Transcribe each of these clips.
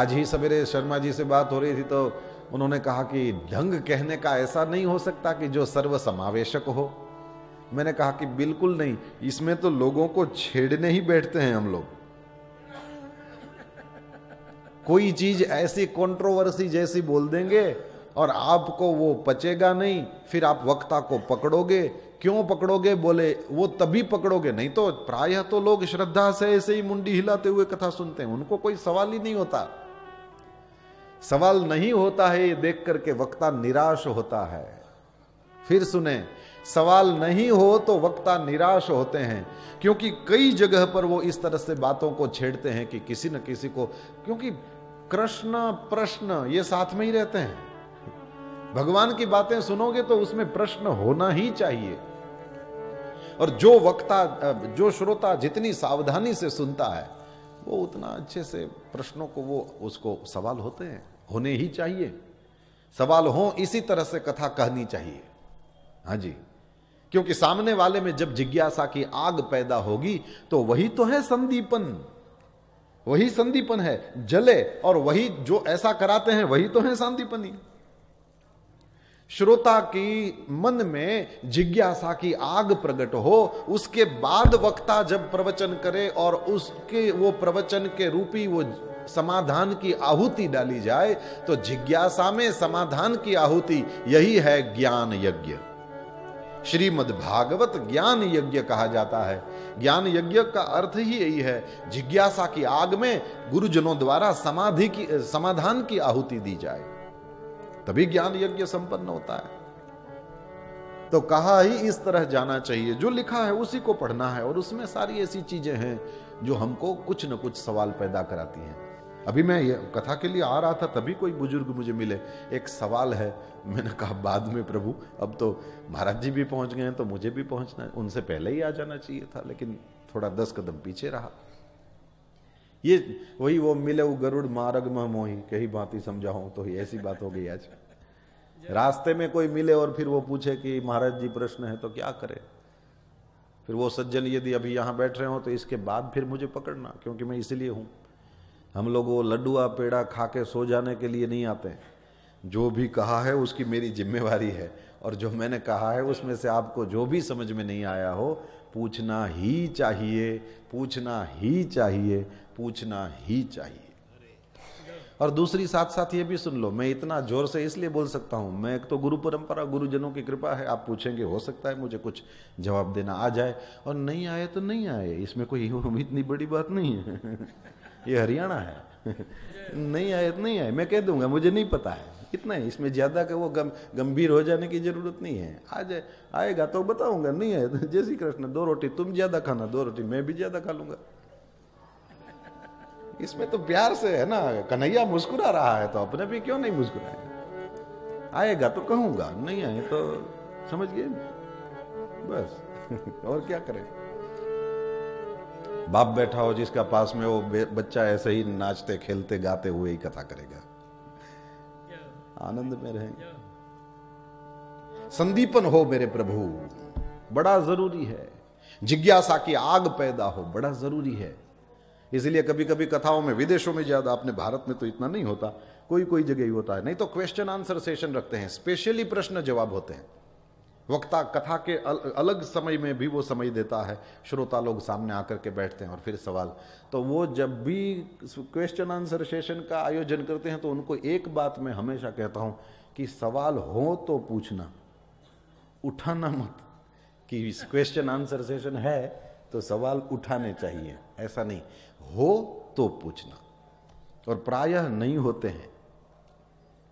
आज ही सवेरे शर्मा जी से बात हो रही थी तो उन्होंने कहा कि ढंग कहने का ऐसा नहीं हो सकता कि जो सर्व समावेशक हो मैंने कहा कि बिल्कुल नहीं इसमें तो लोगों को छेड़ने ही बैठते हैं हम लोग कोई चीज ऐसी कंट्रोवर्सी जैसी बोल देंगे और आपको वो पचेगा नहीं फिर आप वक्ता को पकड़ोगे क्यों पकड़ोगे बोले वो तभी पकड़ोगे नहीं तो प्रायः तो लोग श्रद्धा से ऐसे ही मुंडी हिलाते हुए कथा सुनते हैं उनको कोई सवाल ही नहीं होता सवाल नहीं होता है ये देख करके वक्ता निराश होता है फिर सुने सवाल नहीं हो तो वक्ता निराश होते हैं क्योंकि कई जगह पर वो इस तरह से बातों को छेड़ते हैं कि किसी न किसी को क्योंकि कृष्ण प्रश्न ये साथ में ही रहते हैं भगवान की बातें सुनोगे तो उसमें प्रश्न होना ही चाहिए और जो वक्ता जो श्रोता जितनी सावधानी से सुनता है वो उतना अच्छे से प्रश्नों को वो उसको सवाल होते हैं होने ही चाहिए सवाल हो इसी तरह से कथा कहनी चाहिए हाँ जी क्योंकि सामने वाले में जब जिज्ञासा की आग पैदा होगी तो वही तो है संदीपन वही संदीपन है जले और वही जो ऐसा कराते हैं वही तो है संदीपनी श्रोता की मन में जिज्ञासा की आग प्रकट हो उसके बाद वक्ता जब प्रवचन करे और उसके वो प्रवचन के रूपी वो समाधान की आहुति डाली जाए तो जिज्ञासा में समाधान की आहुति यही है ज्ञान यज्ञ श्रीमद भागवत ज्ञान यज्ञ कहा जाता है ज्ञान यज्ञ का अर्थ ही यही है जिज्ञासा की आग में गुरुजनों द्वारा समाधि की समाधान की आहुति दी जाए तभी ज्ञान यज्ञ संपन्न होता है तो कहा ही इस तरह जाना चाहिए जो लिखा है उसी को पढ़ना है और उसमें सारी ऐसी चीजें हैं जो हमको कुछ न कुछ सवाल पैदा कराती हैं अभी मैं ये कथा के लिए आ रहा था तभी कोई बुजुर्ग मुझे मिले एक सवाल है मैंने कहा बाद में प्रभु अब तो महाराज जी भी पहुंच गए हैं तो मुझे भी पहुंचना है उनसे पहले ही आ जाना चाहिए था लेकिन थोड़ा दस कदम पीछे रहा ये वही वो मिले वो गरुड़ मारग में मोही कही भांति समझाऊं तो ऐसी बात हो गई आज रास्ते में कोई मिले और फिर वो पूछे कि महाराज जी प्रश्न है तो क्या करे फिर वो सज्जन यदि अभी यहाँ बैठ रहे हो तो इसके बाद फिर मुझे पकड़ना क्योंकि मैं इसलिए हूँ हम लोग वो लड्डुआ पेड़ा खा के सो जाने के लिए नहीं आते जो भी कहा है उसकी मेरी जिम्मेवारी है और जो मैंने कहा है उसमें से आपको जो भी समझ में नहीं आया हो पूछना ही चाहिए पूछना ही चाहिए पूछना ही चाहिए और दूसरी साथ साथ ये भी सुन लो मैं इतना जोर से इसलिए बोल सकता हूँ मैं एक तो गुरु परंपरा गुरुजनों की कृपा है आप पूछेंगे हो सकता है मुझे कुछ जवाब देना आ जाए और नहीं आए तो नहीं आए इसमें कोई इतनी बड़ी बात नहीं है ये हरियाणा है नहीं आए तो नहीं आए मैं कह दूंगा मुझे नहीं पता है इतना ही इसमें ज़्यादा का वो गम, गंभीर हो जाने की ज़रूरत नहीं है आ जाए आएगा तो बताऊंगा नहीं है जय श्री कृष्ण दो रोटी तुम ज़्यादा खाना दो रोटी मैं भी ज़्यादा खा लूंगा इसमें तो प्यार से है ना कन्हैया मुस्कुरा रहा है तो अपने भी क्यों नहीं मुस्कुराए आएगा तो कहूंगा नहीं आए तो समझ गए बस और क्या करें बाप बैठा हो जिसका पास में वो बच्चा ऐसे ही नाचते खेलते गाते हुए ही कथा करेगा आनंद में रहेंगे संदीपन हो मेरे प्रभु बड़ा जरूरी है जिज्ञासा की आग पैदा हो बड़ा जरूरी है इसलिए कभी कभी कथाओं में विदेशों में ज्यादा अपने भारत में तो इतना नहीं होता कोई कोई जगह ही होता है नहीं तो क्वेश्चन आंसर सेशन रखते हैं स्पेशली प्रश्न जवाब होते हैं वक्ता कथा के अल, अलग समय में भी वो समय देता है श्रोता लोग सामने आकर के बैठते हैं और फिर सवाल तो वो जब भी क्वेश्चन आंसर सेशन का आयोजन करते हैं तो उनको एक बात मैं हमेशा कहता हूँ कि सवाल हो तो पूछना उठाना मत कि इस क्वेश्चन आंसर सेशन है तो सवाल उठाने चाहिए ऐसा नहीं हो तो पूछना और प्रायः नहीं होते हैं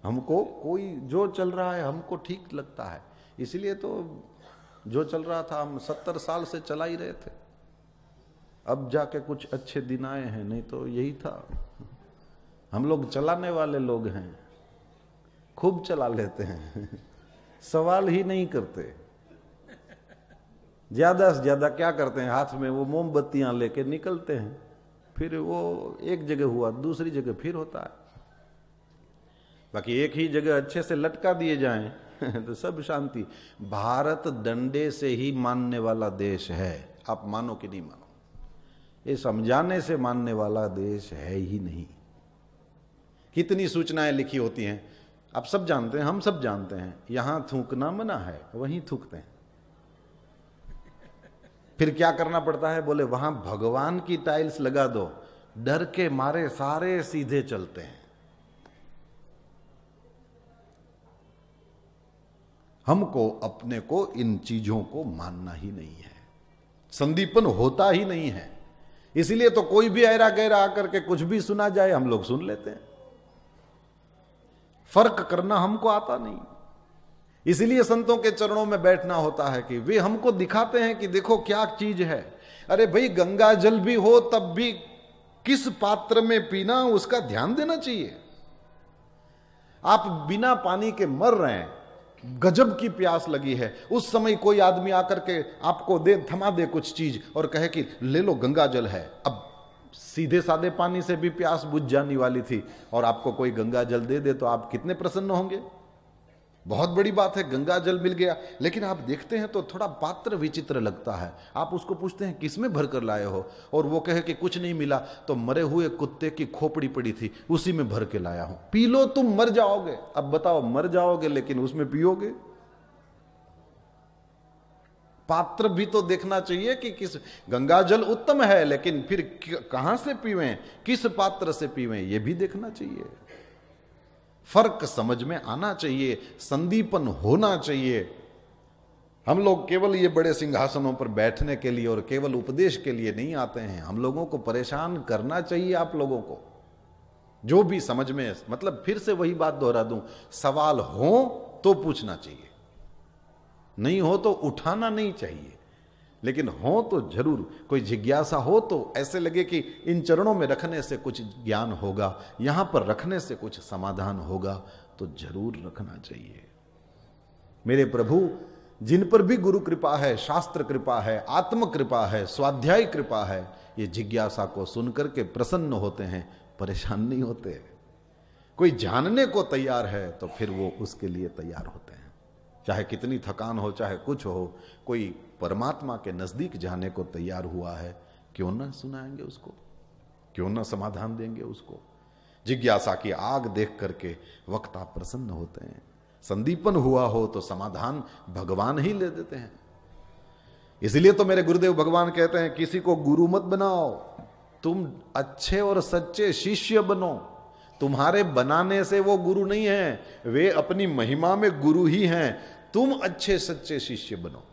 हमको कोई जो चल रहा है हमको ठीक लगता है इसलिए तो जो चल रहा था हम सत्तर साल से चला ही रहे थे अब जाके कुछ अच्छे दिन आए हैं नहीं तो यही था हम लोग चलाने वाले लोग हैं खूब चला लेते हैं सवाल ही नहीं करते ज्यादा से ज्यादा क्या करते हैं हाथ में वो मोमबत्तियां लेके निकलते हैं फिर वो एक जगह हुआ दूसरी जगह फिर होता है बाकी एक ही जगह अच्छे से लटका दिए जाएं तो सब शांति भारत डंडे से ही मानने वाला देश है आप मानो कि नहीं मानो ये समझाने से मानने वाला देश है ही नहीं कितनी सूचनाएं लिखी होती हैं आप सब जानते हैं हम सब जानते हैं यहां थूकना मना है वहीं थूकते हैं फिर क्या करना पड़ता है बोले वहां भगवान की टाइल्स लगा दो डर के मारे सारे सीधे चलते हैं हमको अपने को इन चीजों को मानना ही नहीं है संदीपन होता ही नहीं है इसलिए तो कोई भी ऐरा गहरा आकर के कुछ भी सुना जाए हम लोग सुन लेते हैं फर्क करना हमको आता नहीं इसलिए संतों के चरणों में बैठना होता है कि वे हमको दिखाते हैं कि देखो क्या चीज है अरे भाई गंगा जल भी हो तब भी किस पात्र में पीना उसका ध्यान देना चाहिए आप बिना पानी के मर रहे हैं गजब की प्यास लगी है उस समय कोई आदमी आकर के आपको दे थमा दे कुछ चीज और कहे कि ले लो गंगा जल है अब सीधे साधे पानी से भी प्यास बुझ जाने वाली थी और आपको कोई गंगा जल दे दे तो आप कितने प्रसन्न होंगे बहुत बड़ी बात है गंगा जल मिल गया लेकिन आप देखते हैं तो थोड़ा पात्र विचित्र लगता है आप उसको पूछते हैं किसमें भर कर लाए हो और वो कहे कि कुछ नहीं मिला तो मरे हुए कुत्ते की खोपड़ी पड़ी थी उसी में भर के लाया हूं पी लो तुम मर जाओगे अब बताओ मर जाओगे लेकिन उसमें पियोगे पात्र भी तो देखना चाहिए कि किस गंगा जल उत्तम है लेकिन फिर कहां से पीवें किस पात्र से पीवें यह भी देखना चाहिए फर्क समझ में आना चाहिए संदीपन होना चाहिए हम लोग केवल ये बड़े सिंहासनों पर बैठने के लिए और केवल उपदेश के लिए नहीं आते हैं हम लोगों को परेशान करना चाहिए आप लोगों को जो भी समझ में मतलब फिर से वही बात दोहरा दूं सवाल हो तो पूछना चाहिए नहीं हो तो उठाना नहीं चाहिए लेकिन हो तो जरूर कोई जिज्ञासा हो तो ऐसे लगे कि इन चरणों में रखने से कुछ ज्ञान होगा यहां पर रखने से कुछ समाधान होगा तो जरूर रखना चाहिए मेरे प्रभु जिन पर भी गुरु कृपा है शास्त्र कृपा है आत्म कृपा है स्वाध्याय कृपा है ये जिज्ञासा को सुनकर के प्रसन्न होते हैं परेशान नहीं होते कोई जानने को तैयार है तो फिर वो उसके लिए तैयार होते हैं चाहे कितनी थकान हो चाहे कुछ हो कोई परमात्मा के नजदीक जाने को तैयार हुआ है क्यों ना सुनाएंगे उसको क्यों ना समाधान देंगे उसको जिज्ञासा की आग देख करके वक्ता प्रसन्न होते हैं संदीपन हुआ हो तो समाधान भगवान ही ले देते हैं इसलिए तो मेरे गुरुदेव भगवान कहते हैं किसी को गुरु मत बनाओ तुम अच्छे और सच्चे शिष्य बनो तुम्हारे बनाने से वो गुरु नहीं है वे अपनी महिमा में गुरु ही हैं तुम अच्छे सच्चे शिष्य बनो